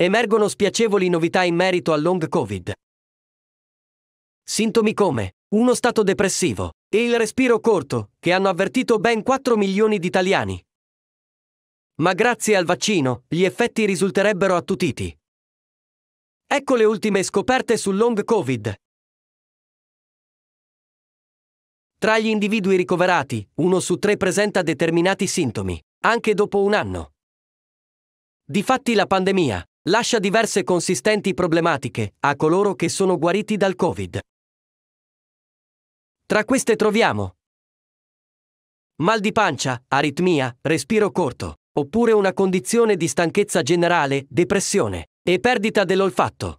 Emergono spiacevoli novità in merito al long Covid. Sintomi come uno stato depressivo e il respiro corto, che hanno avvertito ben 4 milioni di italiani. Ma grazie al vaccino, gli effetti risulterebbero attutiti. Ecco le ultime scoperte sul long Covid. Tra gli individui ricoverati, uno su tre presenta determinati sintomi, anche dopo un anno. Difatti la pandemia, lascia diverse consistenti problematiche a coloro che sono guariti dal Covid. Tra queste troviamo mal di pancia, aritmia, respiro corto, oppure una condizione di stanchezza generale, depressione e perdita dell'olfatto.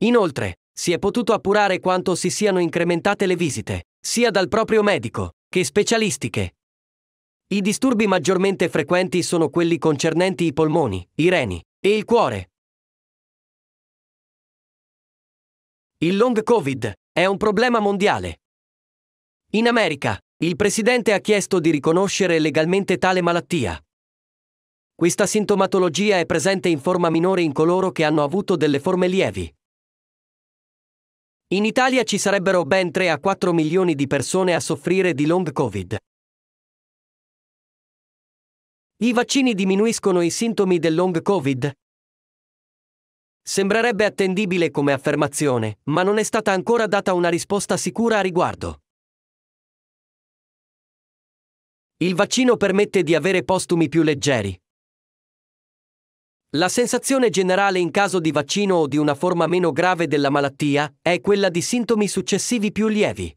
Inoltre, si è potuto appurare quanto si siano incrementate le visite, sia dal proprio medico, che specialistiche, i disturbi maggiormente frequenti sono quelli concernenti i polmoni, i reni e il cuore. Il long COVID è un problema mondiale. In America, il presidente ha chiesto di riconoscere legalmente tale malattia. Questa sintomatologia è presente in forma minore in coloro che hanno avuto delle forme lievi. In Italia ci sarebbero ben 3 a 4 milioni di persone a soffrire di long COVID, i vaccini diminuiscono i sintomi del long Covid? Sembrerebbe attendibile come affermazione, ma non è stata ancora data una risposta sicura a riguardo. Il vaccino permette di avere postumi più leggeri. La sensazione generale in caso di vaccino o di una forma meno grave della malattia è quella di sintomi successivi più lievi.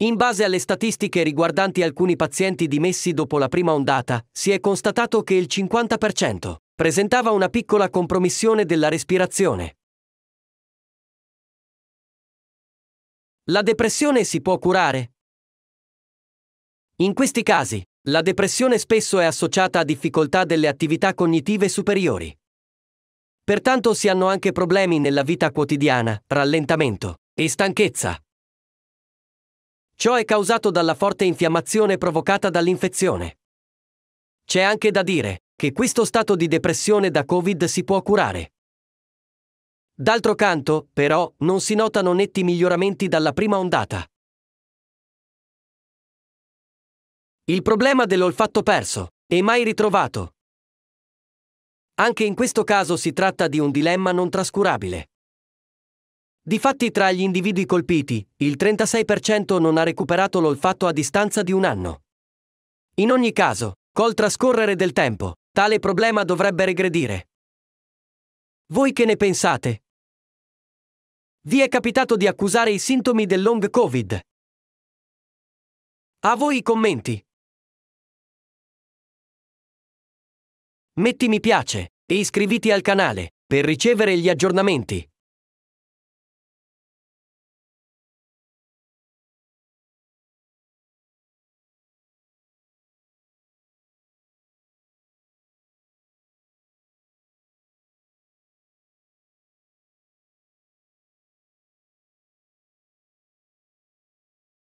In base alle statistiche riguardanti alcuni pazienti dimessi dopo la prima ondata, si è constatato che il 50% presentava una piccola compromissione della respirazione. La depressione si può curare? In questi casi, la depressione spesso è associata a difficoltà delle attività cognitive superiori. Pertanto si hanno anche problemi nella vita quotidiana, rallentamento e stanchezza. Ciò è causato dalla forte infiammazione provocata dall'infezione. C'è anche da dire che questo stato di depressione da Covid si può curare. D'altro canto, però, non si notano netti miglioramenti dalla prima ondata. Il problema dell'olfatto perso e mai ritrovato. Anche in questo caso si tratta di un dilemma non trascurabile. Difatti tra gli individui colpiti, il 36% non ha recuperato l'olfatto a distanza di un anno. In ogni caso, col trascorrere del tempo, tale problema dovrebbe regredire. Voi che ne pensate? Vi è capitato di accusare i sintomi del long covid? A voi i commenti. Metti mi piace e iscriviti al canale per ricevere gli aggiornamenti.